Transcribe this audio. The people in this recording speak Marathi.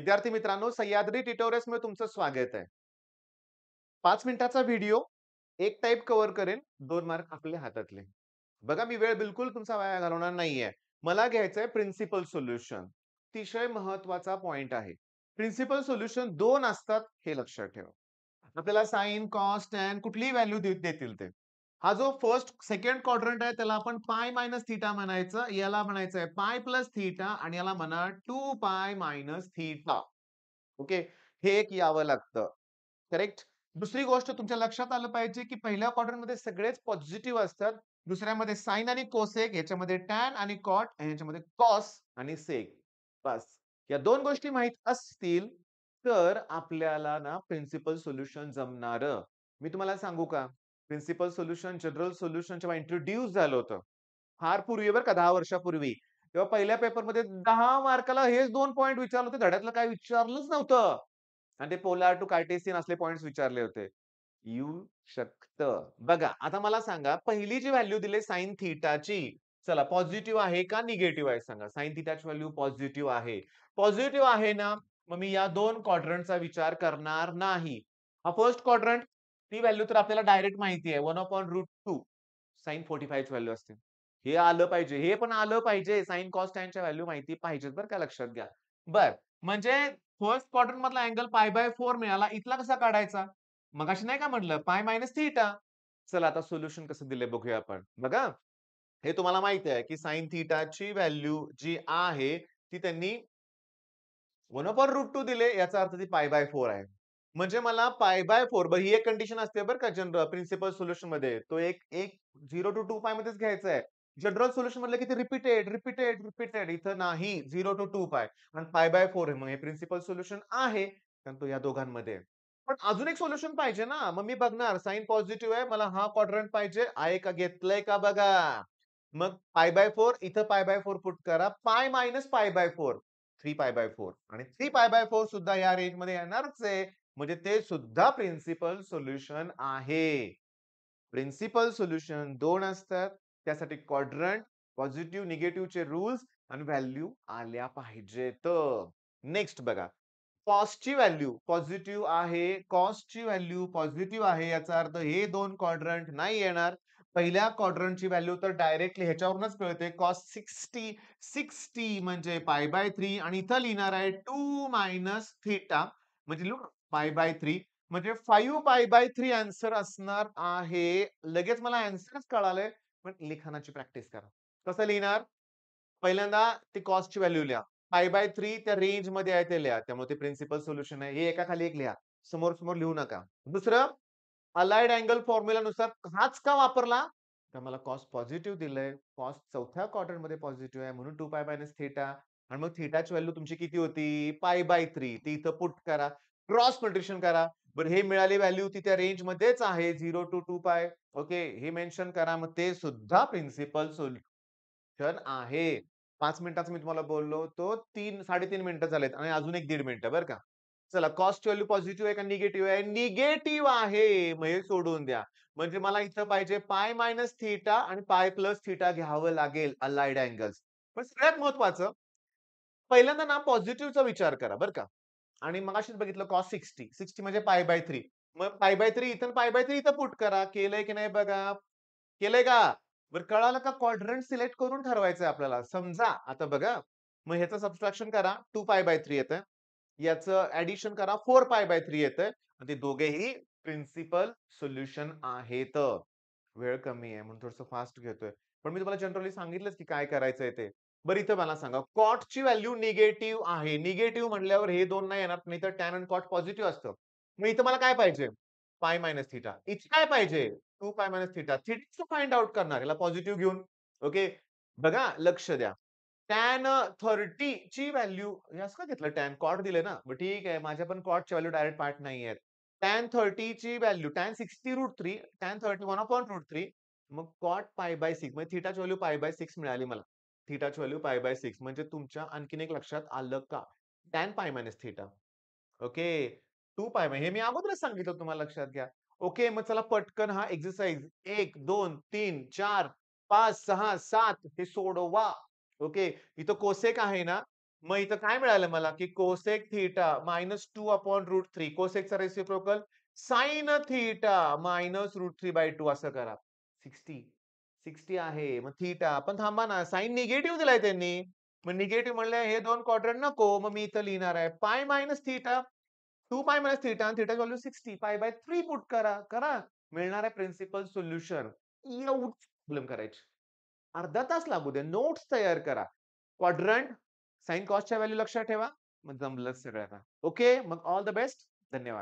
विद्यार्थी मित्रांनो सह्याद्री टिटोरियस मध्ये तुमचं स्वागत आहे पाच मिनिटाचा व्हिडिओ एक टाइप कव्हर करेन दोन मार्क आपल्या हातातले बघा मी वेळ बिलकुल तुमचा वाया घालवणार नाहीये मला घ्यायचंय प्रिन्सिपल सोल्युशन अतिशय महत्वाचा पॉइंट आहे प्रिन्सिपल सोल्युशन दोन असतात हे लक्षात ठेवा आपल्याला साईन कॉस्ट अँड कुठलीही व्हॅल्यू देतील ते हा जो फर्स्ट सेकंड क्वाड्रंट आहे त्याला आपण पाय मायनस थीटा म्हणायचं याला म्हणायचं आहे पाय प्लस थीटा आणि याला म्हणा to pi minus theta okay हे एक यावं लागतं करेक्ट दुसरी गोष्ट तुमच्या लक्षात आलं पाहिजे की पहिल्या मध्ये सगळेच पॉझिटिव्ह असतात दुसऱ्यामध्ये साईन आणि कोसेक याच्यामध्ये टॅन आणि कॉट आणि याच्यामध्ये कॉस आणि सेक बस या दोन गोष्टी माहीत असतील तर आपल्याला ना प्रिन्सिपल सोल्युशन जमणार मी तुम्हाला सांगू का प्रिन्सिपल सोल्युशन जनरल सोल्युशन जेव्हा इंट्रोड्यूस झालं होतं फार पूर्वी बरं का दहा वर्षापूर्वी तेव्हा पहिल्या पेपरमध्ये दहा मार्काला हेच दोन पॉईंट विचारले होते धड्यातलं काय विचारलंच नव्हतं आणि ते पोलार टू कार्टेसिन असले पॉईंट विचारले होते येऊ शकत बघा आता मला सांगा पहिली जी व्हॅल्यू दिली साईन थिटाची चला पॉझिटिव्ह आहे का निगेटिव्ह आहे सांगा साइन थिटाची व्हॅल्यू पॉझिटिव्ह आहे पॉझिटिव्ह आहे ना मग मी या दोन क्वाड्रंटचा विचार करणार नाही हा फर्स्ट क्वाड्रंट ती व्हॅल्यू तर आपल्याला डायरेक्ट माहिती आहे one upon root two sine forty five value असते हे आलं पाहिजे हे पण आलं पाहिजे साईन कॉस्ट टॅनच्या व्हॅल्यू माहिती पाहिजेत बरं का लक्षात घ्या बर म्हणजे फर्स्ट क्वार्टर मधला अँगल पाय बाय फोर मिळाला इथला कसा काढायचा मग अशी नाही का म्हटलं पाय मायनस थीटा चला आता सोल्युशन कसं दिले बघूया आपण बघा हे तुम्हाला माहिती आहे की साईन थीटाची व्हॅल्यू जी आहे ती त्यांनी वन अपॉन रूट टू दिले याचा अर्थ ती पाय बाय फोर आहे म्हणजे मला पाय बाय फोर बघ ही एक कंडिशन असते बरं का जनरल प्रिन्सिपल सोल्युशन मध्ये तो एक एक झिरो टू टू पाय मध्येच घ्यायचा आहे जनरल सोल्युशन म्हटलं किती रिपीटेड रिपीटेड रिपीटेड इथं नाही झिरो टू टू पाय आणि पाय बाय फोर आहे मग हे प्रिन्सिपल सोल्युशन आहे कारण तो या दोघांमध्ये पण अजून एक सोल्युशन पाहिजे ना मग मी बघणार साईन पॉझिटिव्ह आहे मला हा क्वाड्रंट पाहिजे आहे का घेतलंय का बघा मग पाय बाय फोर इथं पाय बाय फोर पुट करा pi minus pi by four three pi by four आणि थ्री पाय बाय फोर सुद्धा या रेंज मध्ये येणारच आहे म्हणजे ते सुद्धा प्रिन्सिपल सोल्युशन आहे प्रिन्सिपल सोल्युशन दोन असतात त्यासाठी क्वाड्रंट पॉझिटिव्ह निगेटिव्हचे रूल्स आणि व्हॅल्यू आल्या पाहिजेत नेक्स्ट बघा कॉस्टची व्हॅल्यू पॉझिटिव्ह आहे कॉस्टची व्हॅल्यू पॉझिटिव्ह आहे याचा अर्थ हे दोन क्वाड्रंट नाही येणार पहिल्या क्वाड्रंटची व्हॅल्यू तर डायरेक्टली ह्याच्यावरूनच मिळते कॉस्ट सिक्स्टी सिक्स्टी म्हणजे पाय बाय थ्री आणि इथं लिहिणार आहे टू मायनस थिटा म्हणजे लुक पाय बाय थ्री म्हणजे five pi by three answer असणार आहे लगेच मला अन्सरच कळालंय पण लिखाणाची प्रॅक्टिस करा कसं लिहिणार पहिल्यांदा ती कॉस्टची व्हॅल्यू लिहा पाय बाय थ्री त्या रेंज मध्ये आहे ते लिहा त्यामुळे ते प्रिन्सिपल सोल्युशन आहे हे एका खाली एक लिहा समोर समोर लिहू नका दुसरं अलाइड अँगल नुसार हाच का वापरला तर मला कॉस्ट पॉझिटिव्ह दिलंय कॉस्ट चौथ्या क्वार्टर मध्ये पॉझिटिव्ह आहे म्हणून टू पाय मायनस थेटा आणि मग थेटाची व्हॅल्यू तुमची किती होती पाय बाय थ्री ती इथं पुट करा क्रॉस मल्टिप्लिकेशन करा बरं हे मिळाले व्हॅल्यू तिथे त्या रेंज मध्येच आहे zero to two pi okay हे मेन्शन करा मग ते सुद्धा प्रिन्सिपल सोल्युशन आहे पाच मिनिटाचं मी तुम्हाला बोललो तो तीन साडेतीन मिनिटं झालेत आणि अजून एक दीड मिनिटं बरं का चला कॉस्ट व्हॅल्यू पॉझिटिव्ह आहे का निगेटिव्ह आहे निगेटिव्ह आहे म्हणजे सोडून द्या म्हणजे मला इथं पाहिजे पाय मायनस थिटा आणि पाय प्लस थिटा घ्यावं लागेल अलाइड अँगल्स पण सगळ्यात महत्वाचं पहिल्यांदा ना पॉझिटिव्हचा विचार करा बरं का आणि म्हणजे मग अशीच बघितलं कॉस सिक्स्टी सिक्स्टी म्हणजे पाय बाय थ्री मग पाय बाय थ्री इथं पाय बाय थ्री इथं पुट करा केलंय की नाही बघा केलंय का बरं कळालं का क्वाड्रंट सिलेक्ट करून ठरवायचं आपल्याला समजा आता बघा मग ह्याचं सबस्ट्रॅक्शन करा टू पाय बाय थ्री येतं याचं ऍडिशन करा फोर पाय बाय थ्री येतं ते दोघेही प्रिन्सिपल सोल्युशन आहेत वेळ कमी आहे म्हणून थोडस फास्ट घेतोय पण मी तुम्हाला जनरली सांगितलंच की काय करायचंय ते बरं इथं मला सांगा कॉटची व्हॅल्यू निगेटिव्ह आहे निगेटिव्ह म्हटल्यावर हे दोन नाही येणार नाही तर टॅन अँड कॉट पॉझिटिव्ह असतं मग इथं मला काय पाहिजे पाय मायनस थिटा इथे काय पाहिजे two pi minus theta theta find out करणार याला पॉझिटिव्ह घेऊन ओके बघा लक्ष द्या टॅन थर्टी ची व्हॅल्यू असं का घेतलं टॅन कॉट दिले ना ठीक आहे माझ्या पण कॉटची व्हॅल्यू डायरेक्ट पार्ट नाही आहेत टॅन थर्टी ची value tan sixty root three tan thirty one of one root three मग कॉट पाय बाय सिक्स म्हणजे थिटाची व्हॅल्यू पाय बाय सिक्स मिळाली मला थिटाची व्हॅल्यू पाय बाय सिक्स म्हणजे तुमच्या आणखीन एक लक्षात आलं का टॅन पाय मायनस थिटा ओके टू पाय हे मी अगोदरच सांगितलं तुम्हाला लक्षात घ्या ओके मग चला पटकन हा एक्सरसाइज एक दोन तीन चार पाच सहा सात हे सोडवा ओके इथं कोसेक आहे ना मग इथं काय मिळालं मला की cosec theta minus two upon root three कोसेकचा reciprocal sine theta minus root three by two असं करा सिक्स्टी सिक्स्टी आहे मग थीटा पण थांबा ना साईन निगेटिव्ह दिलाय त्यांनी मग निगेटिव्ह म्हणले हे दोन क्वाड्रंट नको मग मी इथं लिहिणार आहे pi minus theta two pi minus theta आणि sixty pi by three put करा करा मिळणार आहे प्रिन्सिपल सोल्युशन प्रॉब्लेम करायची अर्धा तास लागू दे नोट्स तयार करा क्वाड्रंट साईन कॉस्टच्या व्हॅल्यू लक्षात ठेवा मग जमलं सगळ्यांना ओके मग ऑल द बेस्ट धन्यवाद